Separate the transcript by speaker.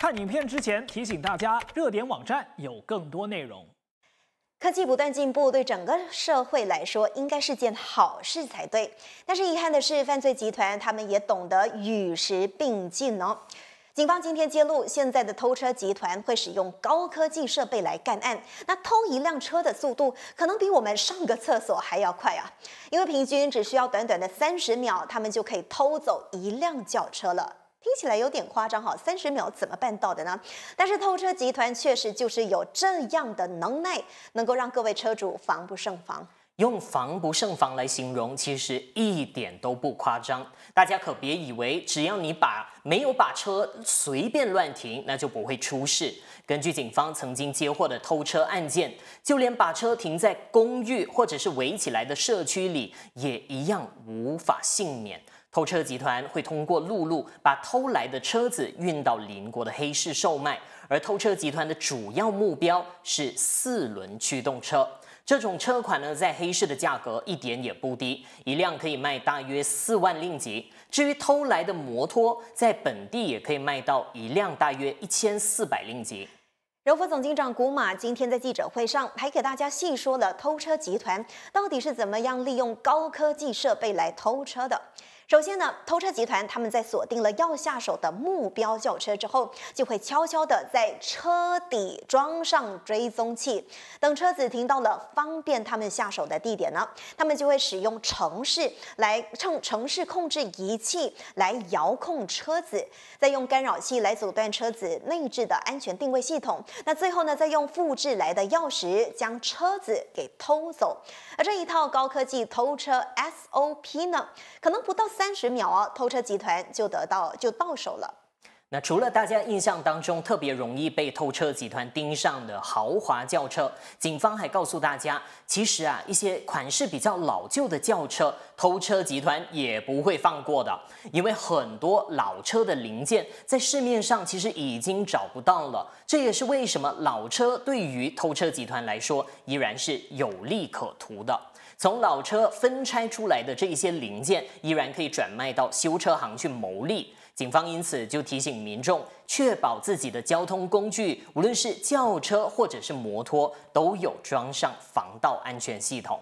Speaker 1: 看影片之前，提醒大家，热点网站有更多内容。
Speaker 2: 科技不断进步，对整个社会来说应该是件好事才对。但是遗憾的是，犯罪集团他们也懂得与时并进哦。警方今天揭露，现在的偷车集团会使用高科技设备来干案。那偷一辆车的速度，可能比我们上个厕所还要快啊！因为平均只需要短短的三十秒，他们就可以偷走一辆轿车了。听起来有点夸张哈，三十秒怎么办到的呢？但是偷车集团确实就是有这样的能耐，能够让各位车主防不胜防。
Speaker 1: 用“防不胜防”来形容，其实一点都不夸张。大家可别以为，只要你把没有把车随便乱停，那就不会出事。根据警方曾经接获的偷车案件，就连把车停在公寓或者是围起来的社区里，也一样无法幸免。偷车集团会通过陆路把偷来的车子运到邻国的黑市售卖，而偷车集团的主要目标是四轮驱动车。这种车款呢，在黑市的价格一点也不低，一辆可以卖大约四万令吉。至于偷来的摩托，在本地也可以卖到一辆大约一千四百令吉。
Speaker 2: 柔佛总经长古马今天在记者会上还给大家细说了偷车集团到底是怎么样利用高科技设备来偷车的。首先呢，偷车集团他们在锁定了要下手的目标轿车之后，就会悄悄地在车底装上追踪器，等车子停到了方便他们下手的地点呢，他们就会使用城市来乘城市控制仪器来遥控车子，再用干扰器来阻断车子内置的安全定位系统。那最后呢，再用复制来的钥匙将车子给偷走。而这一套高科技偷车 SOP 呢，可能不到。三十秒哦，偷车集团就得到就到手了。
Speaker 1: 那除了大家印象当中特别容易被偷车集团盯上的豪华轿车，警方还告诉大家，其实啊，一些款式比较老旧的轿车，偷车集团也不会放过的，因为很多老车的零件在市面上其实已经找不到了，这也是为什么老车对于偷车集团来说依然是有利可图的。从老车分拆出来的这一些零件，依然可以转卖到修车行去牟利。警方因此就提醒民众，确保自己的交通工具，无论是轿车或者是摩托，都有装上防盗安全系统。